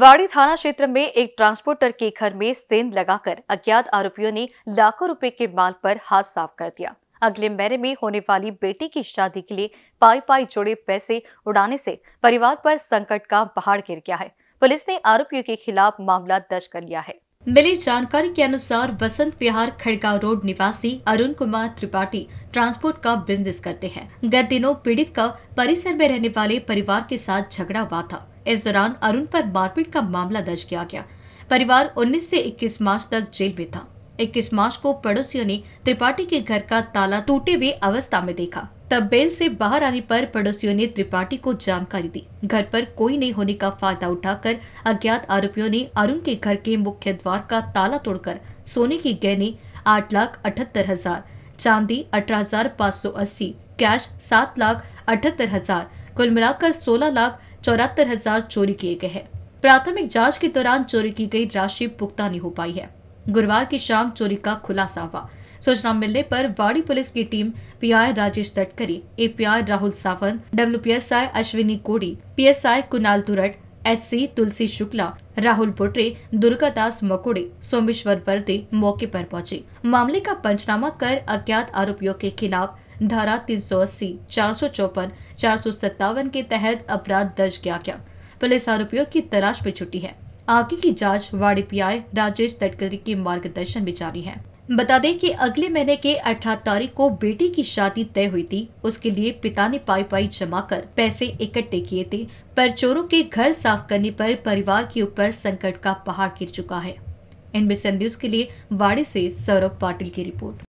वाड़ी थाना क्षेत्र में एक ट्रांसपोर्टर के घर में सेंध लगाकर अज्ञात आरोपियों ने लाखों रुपए के माल पर हाथ साफ कर दिया अगले महीने में होने वाली बेटी की शादी के लिए पाई पाई जोड़े पैसे उड़ाने से परिवार पर संकट का पहाड़ गिर गया है पुलिस ने आरोपियों के खिलाफ मामला दर्ज कर लिया है मिली जानकारी के अनुसार वसंत विहार खड़गांव रोड निवासी अरुण कुमार त्रिपाठी ट्रांसपोर्ट का बिजनेस करते हैं गत दिनों पीड़ित का परिसर में रहने वाले परिवार के साथ झगड़ा हुआ था इस दौरान अरुण पर मारपीट का मामला दर्ज किया गया परिवार 19 से 21 मार्च तक जेल में था 21 मार्च को पड़ोसियों ने त्रिपाठी के घर का ताला टूटे हुए अवस्था में देखा तब बेल से बाहर आने पर पड़ोसियों ने त्रिपाठी को जानकारी दी घर पर कोई नहीं होने का फायदा उठाकर अज्ञात आरोपियों ने अरुण के घर के मुख्य द्वार का ताला तोड़कर सोने के गहने आठ लाख अठहत्तर हजार चांदी अठारह हजार पाँच सौ अस्सी कैश सात लाख अठहत्तर हजार कुल मिलाकर सोलह लाख चौरातर हजार चोरी किए गए हैं प्राथमिक जांच के दौरान चोरी की गई राशि पुख्ता नहीं हो पाई है गुरुवार की शाम चोरी का खुलासा हुआ सूचना मिलने पर वाड़ी पुलिस की team PI Rajesh Tatkari A Rahul Sawant W Ashwini Kodi PSI Kunal Turat H Tulsi Shukla Rahul Potre Durga Das Makode Someshwar वर्दे मौके पर पहुंचे मामले का पंचनामा कर अज्ञात आरोपियों के खिलाफ धारा तीन सौ अस्सी चार सौ चौपन चार सौ सत्तावन के तहत अपराध दर्ज किया गया पुलिस आरोपियों की तलाश पर छुट्टी है आगे की जांच वाड़ी आई राजेश तटकरी के मार्गदर्शन में जारी है बता दें कि अगले महीने के 18 तारीख को बेटी की शादी तय हुई थी उसके लिए पिता ने पाई पाई जमा कर पैसे इकट्ठे किए थे पर चोरों के घर साफ करने पर परिवार के ऊपर संकट का पहाड़ गिर चुका है एनबीसी न्यूज के लिए वाड़ी से सौरभ पाटिल की रिपोर्ट